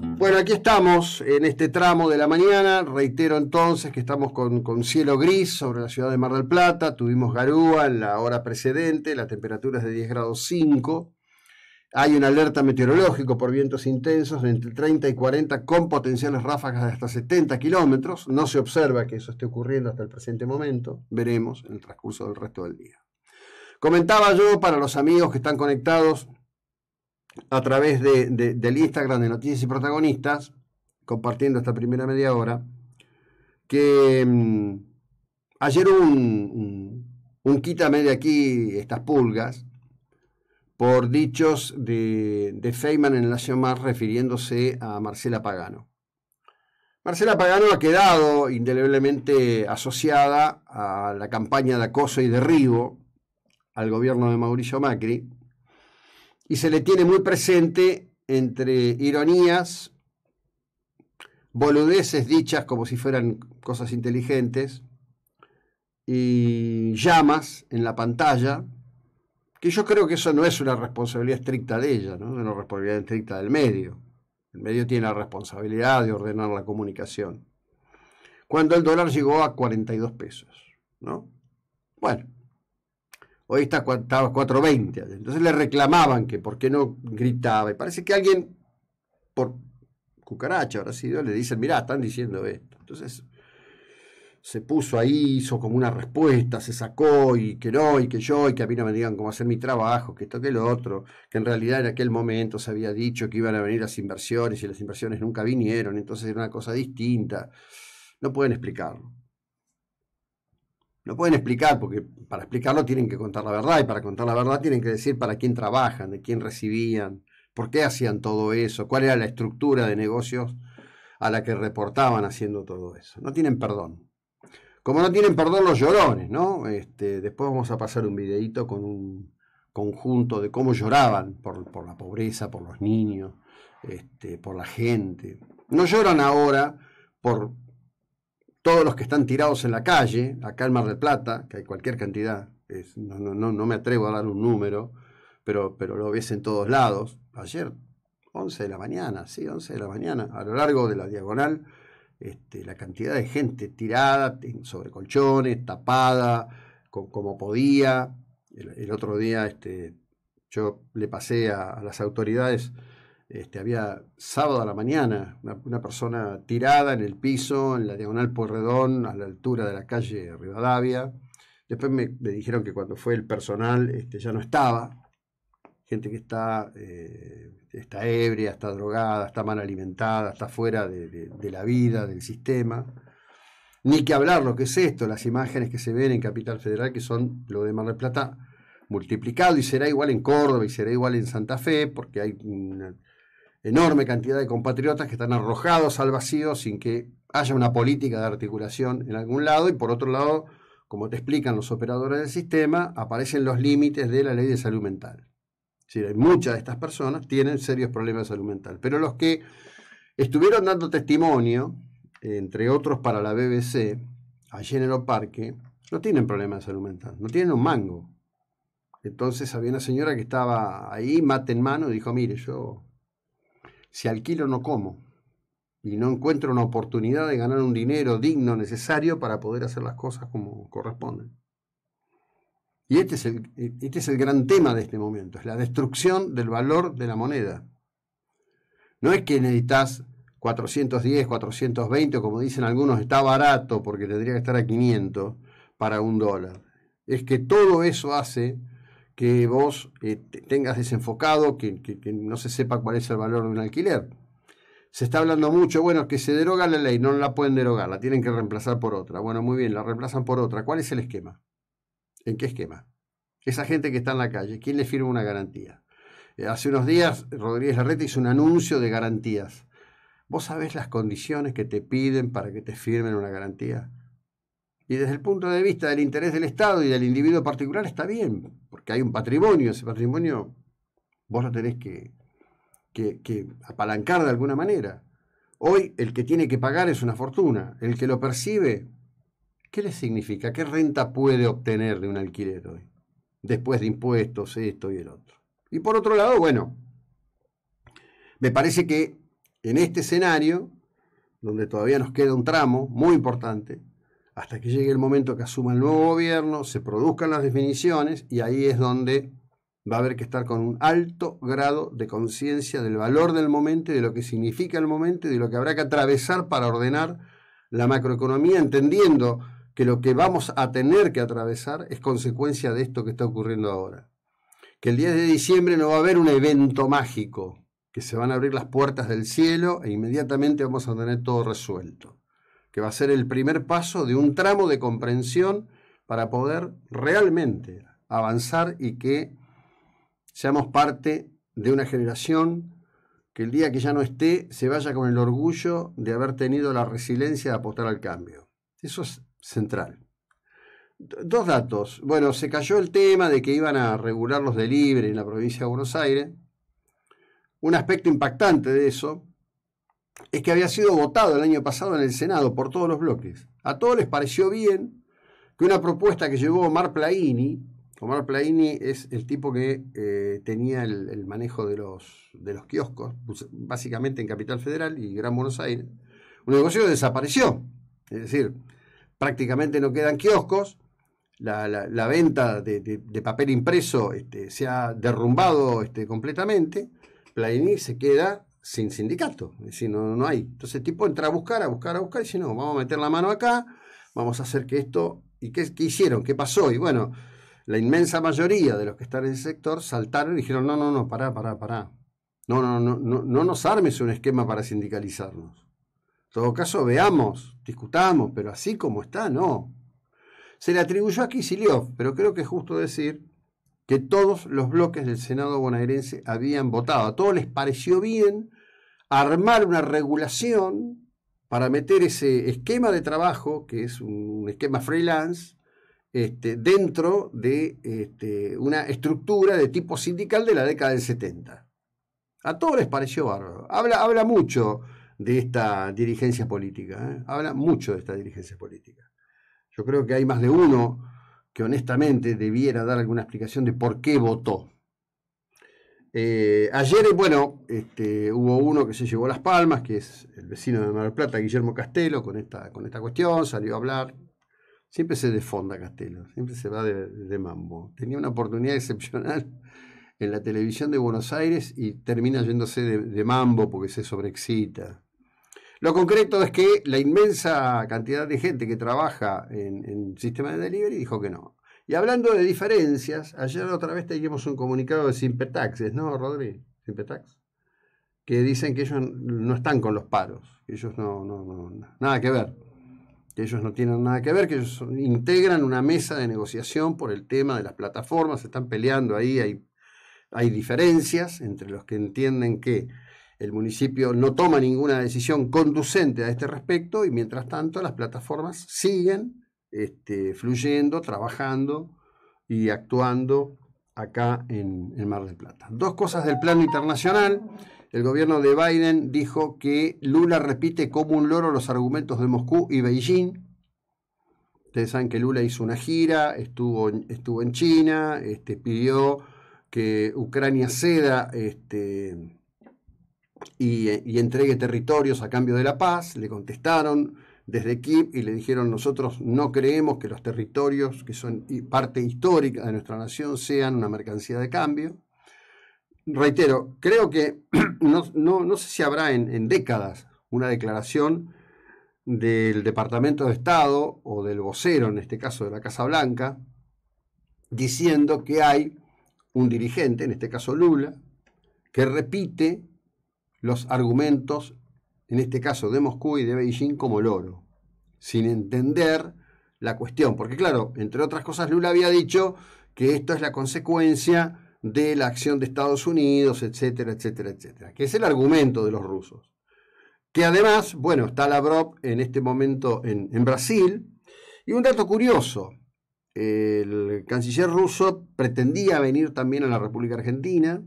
Bueno, aquí estamos en este tramo de la mañana. Reitero entonces que estamos con, cielo gris sobre la ciudad de Mar del Plata. Tuvimos garúa en la hora precedente, la temperatura es de 10 grados 5. Hay una alerta meteorológica por vientos intensos entre 30 y 40 con potenciales ráfagas de hasta 70 kilómetros. No se observa que eso esté ocurriendo hasta el presente momento. Veremos en el transcurso del resto del día. Comentaba yo para los amigos que están conectados a través de, del Instagram de Noticias y Protagonistas, compartiendo esta primera media hora, que mm, ayer un, quítame de aquí estas pulgas por dichos de, Feynman en la Mar refiriéndose a Marcela Pagano. Marcela Pagano ha quedado indeleblemente asociada a la campaña de acoso y derribo al gobierno de Mauricio Macri, y se le tiene muy presente entre ironías, boludeces dichas como si fueran cosas inteligentes, y llamas en la pantalla, que yo creo que eso no es una responsabilidad estricta de ella, ¿no? es una responsabilidad estricta del medio. El medio tiene la responsabilidad de ordenar la comunicación. Cuando el dólar llegó a 42 pesos, ¿no? Bueno, hoy está, estaba 4.20. Entonces le reclamaban que por qué no gritaba. Y parece que alguien, por cucaracha ahora sí, le dicen, mirá, están diciendo esto. Entonces se puso ahí, hizo como una respuesta, se sacó y que no, y que yo, y que a mí no me digan cómo hacer mi trabajo, que esto, que lo otro, que en realidad en aquel momento se había dicho que iban a venir las inversiones y las inversiones nunca vinieron, entonces era una cosa distinta. No pueden explicarlo. No pueden explicar, porque para explicarlo tienen que contar la verdad, y para contar la verdad tienen que decir para quién trabajan, de quién recibían, por qué hacían todo eso, cuál era la estructura de negocios a la que reportaban haciendo todo eso. No tienen perdón. Como no tienen perdón los llorones, ¿no? Este, después vamos a pasar un videito con un conjunto de cómo lloraban por, la pobreza, por los niños, este, por la gente. No lloran ahora por todos los que están tirados en la calle, acá en Mar del Plata, que hay cualquier cantidad, es, no, no, no, me atrevo a dar un número, pero, pero lo ves en todos lados. Ayer, 11 de la mañana, sí, once de la mañana, a lo largo de la diagonal, este, la cantidad de gente tirada sobre colchones, tapada, como podía. El, otro día este, yo le pasé a las autoridades este, había sábado a la mañana una, persona tirada en el piso, en la diagonal Porredón, a la altura de la calle Rivadavia. Después me, dijeron que cuando fue el personal este, ya no estaba. Gente que está, eh, está ebria, está drogada, está mal alimentada, está fuera de, de la vida, del sistema. Ni que hablar lo que es esto, las imágenes que se ven en Capital Federal, que son lo de Mar del Plata multiplicado, y será igual en Córdoba, y será igual en Santa Fe, porque hay una, enorme cantidad de compatriotas que están arrojados al vacío sin que haya una política de articulación en algún lado y por otro lado, como te explican los operadores del sistema, aparecen los límites de la ley de salud mental. Es decir, muchas de estas personas tienen serios problemas de salud mental, pero los que estuvieron dando testimonio, entre otros para la BBC, allí en el Parque, no tienen problemas de salud mental, no tienen un mango. Entonces había una señora que estaba ahí, mate en mano, y dijo, mire, yo si alquilo no como y no encuentro una oportunidad de ganar un dinero digno, necesario para poder hacer las cosas como corresponden. Y este es, el, este es el gran tema de este momento, es la destrucción del valor de la moneda. No es que necesitas 410, 420, como dicen algunos, está barato porque tendría que estar a 500 para un dólar. Es que todo eso hace que vos eh, tengas desenfocado, que, no se sepa cuál es el valor de un alquiler. Se está hablando mucho, bueno, que se deroga la ley, no la pueden derogar, la tienen que reemplazar por otra. Bueno, muy bien, la reemplazan por otra. ¿Cuál es el esquema? ¿En qué esquema? Esa gente que está en la calle, ¿quién le firma una garantía? Eh, hace unos días Rodríguez Larreta hizo un anuncio de garantías. ¿Vos sabés las condiciones que te piden para que te firmen una garantía? Y desde el punto de vista del interés del Estado y del individuo particular está bien, porque hay un patrimonio, ese patrimonio vos lo tenés que, que, apalancar de alguna manera. Hoy el que tiene que pagar es una fortuna, el que lo percibe, ¿qué le significa? ¿Qué renta puede obtener de un alquiler hoy? Después de impuestos, esto y el otro. Y por otro lado, bueno, me parece que en este escenario, donde todavía nos queda un tramo muy importante, hasta que llegue el momento que asuma el nuevo gobierno, se produzcan las definiciones y ahí es donde va a haber que estar con un alto grado de conciencia del valor del momento de lo que significa el momento y de lo que habrá que atravesar para ordenar la macroeconomía, entendiendo que lo que vamos a tener que atravesar es consecuencia de esto que está ocurriendo ahora. Que el 10 de diciembre no va a haber un evento mágico, que se van a abrir las puertas del cielo e inmediatamente vamos a tener todo resuelto que va a ser el primer paso de un tramo de comprensión para poder realmente avanzar y que seamos parte de una generación que el día que ya no esté se vaya con el orgullo de haber tenido la resiliencia de apostar al cambio. Eso es central. Dos datos. Bueno, se cayó el tema de que iban a regular los delibres en la provincia de Buenos Aires. Un aspecto impactante de eso es que había sido votado el año pasado en el Senado por todos los bloques. A todos les pareció bien que una propuesta que llevó Omar Plaini, Omar Plaini es el tipo que eh, tenía el, manejo de los, de los kioscos, pues, básicamente en Capital Federal y Gran Buenos Aires, un negocio desapareció. Es decir, prácticamente no quedan kioscos, la, venta de, papel impreso este, se ha derrumbado este, completamente, Plaini se queda sin sindicato, es no, no hay. Entonces el tipo entra a buscar, a buscar, a buscar, y si no, vamos a meter la mano acá, vamos a hacer que esto, ¿y qué, hicieron? ¿Qué pasó? Y bueno, la inmensa mayoría de los que están en ese sector saltaron y dijeron, no, no, no, pará, pará, pará. No, no, no, no, no nos armes un esquema para sindicalizarnos. En todo caso, veamos, discutamos, pero así como está, no. Se le atribuyó a Kisiliov, pero creo que es justo decir que todos los bloques del Senado bonaerense habían votado. A todos les pareció bien armar una regulación para meter ese esquema de trabajo, que es un esquema freelance, este, dentro de este, una estructura de tipo sindical de la década del 70. A todos les pareció bárbaro. Habla, habla mucho de esta dirigencia política, ¿eh? habla mucho de esta dirigencia política. Yo creo que hay más de uno que honestamente debiera dar alguna explicación de por qué votó. Eh, ayer, bueno, este, hubo uno que se llevó las palmas, que es el vecino de Mar Plata, Guillermo Castelo, con esta, con esta cuestión, salió a hablar. Siempre se defonda Castelo, siempre se va de, mambo. Tenía una oportunidad excepcional en la televisión de Buenos Aires y termina yéndose de, mambo porque se sobreexcita. Lo concreto es que la inmensa cantidad de gente que trabaja en, en sistema de delivery dijo que no. Y hablando de diferencias, ayer otra vez teníamos un comunicado de taxes ¿no, Rodri? Simpetax. Que dicen que ellos no están con los paros, que ellos no, no, no, nada que ver. Que ellos no tienen nada que ver, que ellos integran una mesa de negociación por el tema de las plataformas, están peleando ahí, hay, hay diferencias entre los que entienden que el municipio no toma ninguna decisión conducente a este respecto y mientras tanto las plataformas siguen este, fluyendo, trabajando y actuando acá en, el Mar del Plata. Dos cosas del plano internacional. El gobierno de Biden dijo que Lula repite como un loro los argumentos de Moscú y Beijing. Ustedes saben que Lula hizo una gira, estuvo, estuvo en China, este, pidió que Ucrania ceda este, y, entregue territorios a cambio de la paz, le contestaron desde Kiev y le dijeron nosotros no creemos que los territorios que son parte histórica de nuestra nación sean una mercancía de cambio. Reitero, creo que no, sé si habrá en, en, décadas una declaración del Departamento de Estado o del vocero, en este caso de la Casa Blanca, diciendo que hay un dirigente, en este caso Lula, que repite los argumentos, en este caso de Moscú y de Beijing, como el sin entender la cuestión. Porque claro, entre otras cosas, Lula había dicho que esto es la consecuencia de la acción de Estados Unidos, etcétera, etcétera, etcétera, que es el argumento de los rusos. Que además, bueno, está Lavrov en este momento en, en Brasil. Y un dato curioso, el canciller ruso pretendía venir también a la República Argentina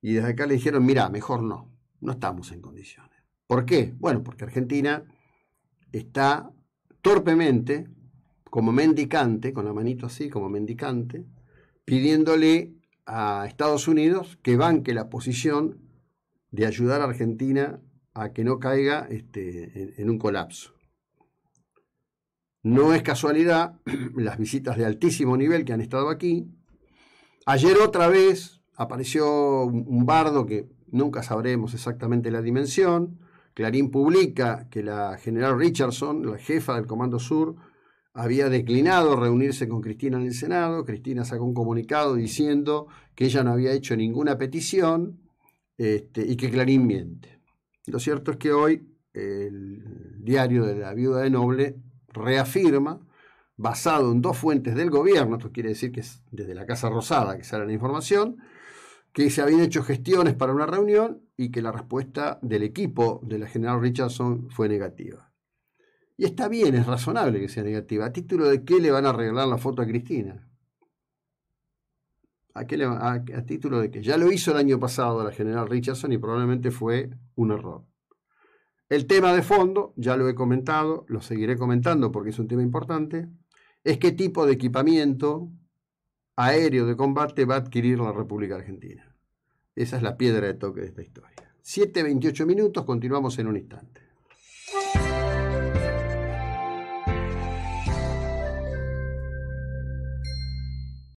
y desde acá le dijeron, mira, mejor no no estamos en condiciones. ¿Por qué? Bueno, porque Argentina está torpemente, como mendicante, con la manito así, como mendicante, pidiéndole a Estados Unidos que banque la posición de ayudar a Argentina a que no caiga este, en un colapso. No es casualidad las visitas de altísimo nivel que han estado aquí. Ayer otra vez apareció un bardo que nunca sabremos exactamente la dimensión. Clarín publica que la general Richardson, la jefa del Comando Sur, había declinado reunirse con Cristina en el Senado. Cristina sacó un comunicado diciendo que ella no había hecho ninguna petición este, y que Clarín miente. Lo cierto es que hoy el diario de la viuda de Noble reafirma, basado en dos fuentes del gobierno, esto quiere decir que es desde la Casa Rosada que sale la información, que se habían hecho gestiones para una reunión y que la respuesta del equipo de la general Richardson fue negativa. Y está bien, es razonable que sea negativa. ¿A título de qué le van a regalar la foto a Cristina? ¿A, título de que ya lo hizo el año pasado la general Richardson y probablemente fue un error. El tema de fondo, ya lo he comentado, lo seguiré comentando porque es un tema importante, es qué tipo de equipamiento, aéreo de combate va a adquirir la República Argentina. Esa es la piedra de toque de esta historia. 7.28 minutos, continuamos en un instante.